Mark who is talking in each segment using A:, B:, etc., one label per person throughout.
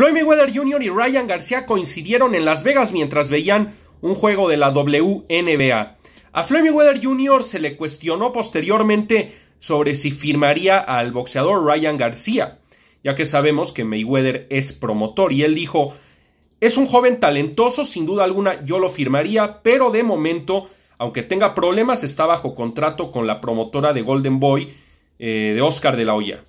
A: Floyd Mayweather Jr. y Ryan García coincidieron en Las Vegas mientras veían un juego de la WNBA. A Floyd Mayweather Jr. se le cuestionó posteriormente sobre si firmaría al boxeador Ryan García, ya que sabemos que Mayweather es promotor y él dijo es un joven talentoso, sin duda alguna yo lo firmaría, pero de momento, aunque tenga problemas, está bajo contrato con la promotora de Golden Boy eh, de Oscar de la Hoya.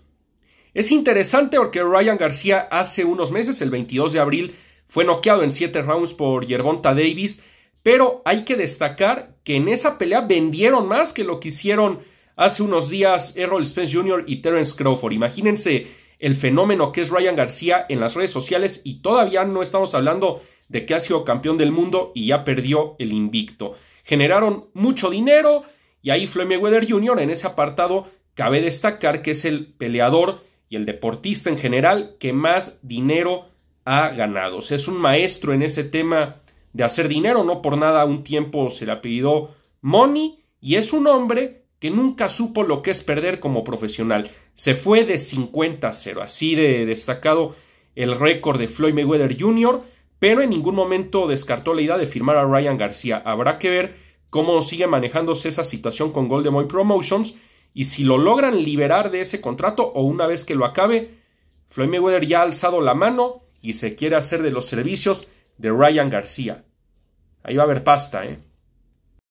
A: Es interesante porque Ryan García hace unos meses, el 22 de abril, fue noqueado en 7 rounds por Yerbonta Davis, pero hay que destacar que en esa pelea vendieron más que lo que hicieron hace unos días Errol Spence Jr. y Terence Crawford. Imagínense el fenómeno que es Ryan García en las redes sociales y todavía no estamos hablando de que ha sido campeón del mundo y ya perdió el invicto. Generaron mucho dinero y ahí Floyd Mayweather Jr. en ese apartado cabe destacar que es el peleador y el deportista en general que más dinero ha ganado. es un maestro en ese tema de hacer dinero, no por nada un tiempo se le ha pedido Money y es un hombre que nunca supo lo que es perder como profesional. Se fue de 50 a 0, así de destacado el récord de Floyd Mayweather Jr., pero en ningún momento descartó la idea de firmar a Ryan García. Habrá que ver cómo sigue manejándose esa situación con Boy Promotions y si lo logran liberar de ese contrato o una vez que lo acabe, Floyd Mayweather ya ha alzado la mano y se quiere hacer de los servicios de Ryan García. Ahí va a haber pasta, ¿eh?